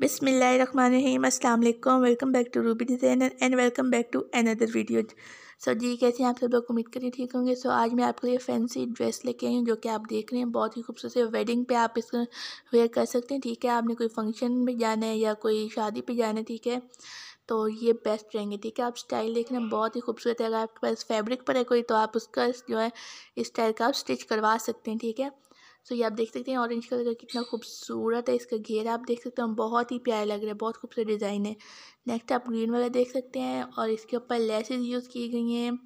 बिसमीम अल्लाम welcome back to Ruby designer and welcome back to another video so जी कैसे हैं आप सब लोग उम्मीद करिए ठीक होंगे सो आज मैं आपके लिए फैंसी ड्रेस लेके आई हूँ जो कि आप देख रहे हैं बहुत ही खूबसूरत है वेडिंग पे आप इसको वेयर कर सकते हैं ठीक है आपने कोई फंक्शन में जाना है या कोई शादी पर जाना है ठीक है तो ये बेस्ट रहेंगे ठीक है आप स्टाइल देख रहे हैं बहुत ही खूबसूरत है अगर आपके पास फैब्रिक पर है कोई तो आप उसका जो है स्टाइल का आप स्टिच करवा सकते हैं ठीक है सो ये आप देख सकते हैं ऑरेंज कलर का कितना खूबसूरत है इसका घेरा आप देख सकते हैं बहुत ही प्यारा लग रहा है बहुत खूबसूरत डिज़ाइन है नेक्स्ट आप ग्रीन वाला देख सकते हैं और इसके ऊपर लेसेज यूज़ की गई हैं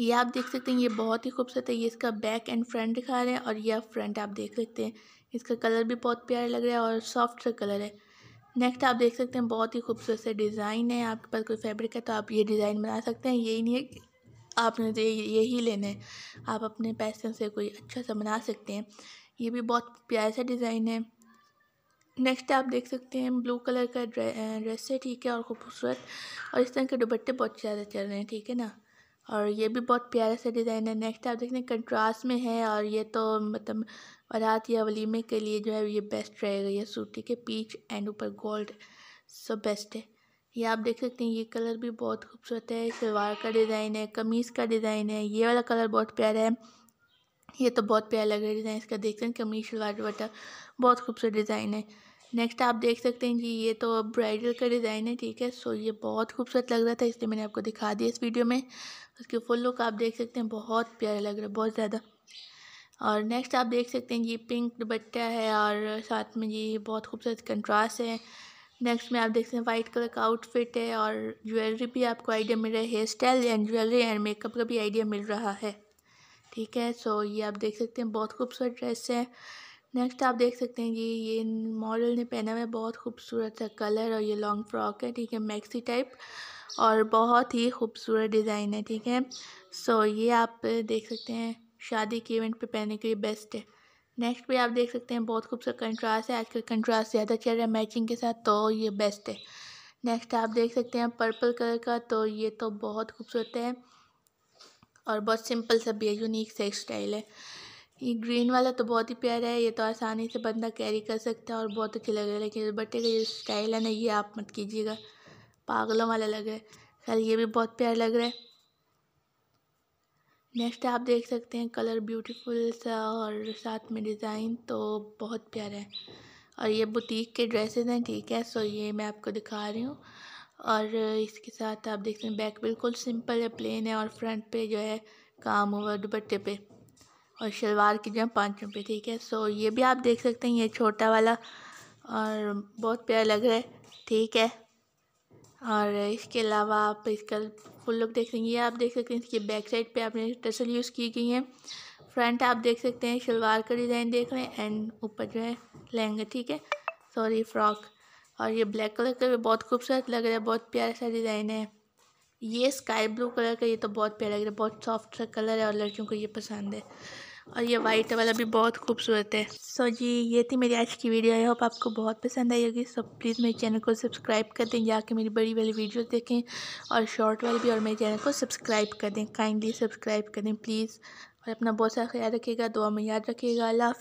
ये आप देख सकते हैं ये बहुत ही खूबसूरत है ये इसका बैक एंड फ्रंट दिखा रहे हैं और ये आप फ्रंट आप देख सकते हैं इसका कलर भी बहुत प्यारा लग रहा है और सॉफ्ट सा कलर है नेक्स्ट आप देख सकते हैं बहुत ही खूबसूरत से डिज़ाइन है आपके पास कोई फैब्रिक है तो आप ये डिज़ाइन बना सकते हैं यही नहीं है आपने तो यही लेने आप अपने पैसे से कोई अच्छा सा बना सकते हैं ये भी बहुत प्यारा सा डिज़ाइन है नेक्स्ट आप देख सकते हैं ब्लू कलर का ड्रेस है ठीक है और खूबसूरत और इस तरह के दुपट्टे बहुत ज़्यादा चल रहे हैं ठीक है ना और ये भी बहुत प्यारा सा डिज़ाइन है नेक्स्ट आप देख रहे हैं कंट्रास्ट में है और ये तो मतलब बारात या वलीमे के लिए जो है ये बेस्ट रहेगा ये सूट ठीक है पीच एंड ऊपर गोल्ड सब बेस्ट है ये आप देख सकते हैं ये कलर भी बहुत खूबसूरत है सलवार का डिज़ाइन है कमीज़ का डिज़ाइन है ये वाला कलर बहुत प्यारा है ये तो बहुत प्यारा लग रहा है डिज़ाइन इसका देख सकते हैं कमीज सलवार दुपट्टा बहुत खूबसूरत डिज़ाइन है नेक्स्ट आप देख सकते हैं जी ये तो ब्राइडल का डिज़ाइन है ठीक है सो ये बहुत खूबसूरत लग रहा था इसलिए मैंने आपको दिखा दिया इस वीडियो में उसके फुल लुक आप देख सकते हैं बहुत प्यारा लग रहा है बहुत ज़्यादा और नेक्स्ट आप देख सकते हैं ये पिंक दुपट्टा है और साथ में ये बहुत खूबसूरत कंट्रास्ट है नेक्स्ट में आप देख सकते हैं वाइट कलर का आउटफिट है और ज्वेलरी भी आपको आइडिया मिल रहा है hair style and jewellery and makeup का भी आइडिया मिल रहा है ठीक है सो ये आप देख सकते हैं बहुत खूबसूरत ड्रेस है नेक्स्ट आप देख सकते हैं कि ये मॉडल ने पहना हुआ है बहुत खूबसूरत सा कलर और ये लॉन्ग फ्रॉक है ठीक है मैक्सी टाइप और बहुत ही खूबसूरत डिज़ाइन है ठीक है सो ये आप देख सकते हैं शादी के इवेंट पे पहनने के लिए बेस्ट है नेक्स्ट पे आप देख सकते हैं बहुत खूबसूरत कंट्रास्ट है आजकल कंट्रास्ट ज़्यादा चल रहा है मैचिंग के साथ तो ये बेस्ट है नेक्स्ट आप देख सकते हैं पर्पल कलर का तो ये तो बहुत खूबसूरत है और बहुत सिंपल सा भी है यूनिक सा स्टाइल है ये ग्रीन वाला तो बहुत ही प्यारा है ये तो आसानी से बंदा कैरी कर सकता है और बहुत अच्छे लग रहा है लेकिन दुपट्टे का जो स्टाइल है ना ये आप मत कीजिएगा पागलों वाला लग रहा है खैर ये भी बहुत प्यारा लग रहा है नेक्स्ट आप देख सकते हैं कलर ब्यूटीफुल सा और साथ में डिज़ाइन तो बहुत प्यारा है और ये बुटीक के ड्रेसेस हैं ठीक है सो ये मैं आपको दिखा रही हूँ और इसके साथ आप देख सकते हैं बैक बिल्कुल सिंपल है प्लेन है और फ्रंट पे जो है काम हुआ दुपट्टे पे और शलवार की जो है पाँच रुपये ठीक है सो ये भी आप देख सकते हैं ये छोटा वाला और बहुत प्यारा लग रहा है ठीक है और इसके अलावा आप इसका फुल लुक देख रही है आप देख सकते हैं इसकी बैक साइड पे आपने टसल यूज़ की गई है फ्रंट आप देख सकते हैं शलवार का डिज़ाइन देख रहे हैं एंड ऊपर जो है लहंगा ठीक है सॉरी फ्रॉक और ये ब्लैक कलर का भी बहुत खूबसूरत लग रहा है बहुत प्यारा सा डिज़ाइन है ये स्काई ब्लू कलर का ये तो बहुत प्यारा लग रहा है बहुत सॉफ्ट सा कलर है और लड़कियों को ये पसंद है और ये वाइट वाला भी बहुत खूबसूरत है सो so जी ये थी मेरी आज की वीडियो आई होप आपको बहुत पसंद आई होगी सो प्लीज़ मेरे चैनल को सब्सक्राइब कर दें जाके मेरी बड़ी वाली वीडियो देखें और शॉर्ट वाली भी और मेरे चैनल को सब्सक्राइब कर दें काइंडली सब्सक्राइब करें प्लीज़ और अपना बहुत सारा ख्याल रखिएगा दुआ में याद रखिएगा अल्लाह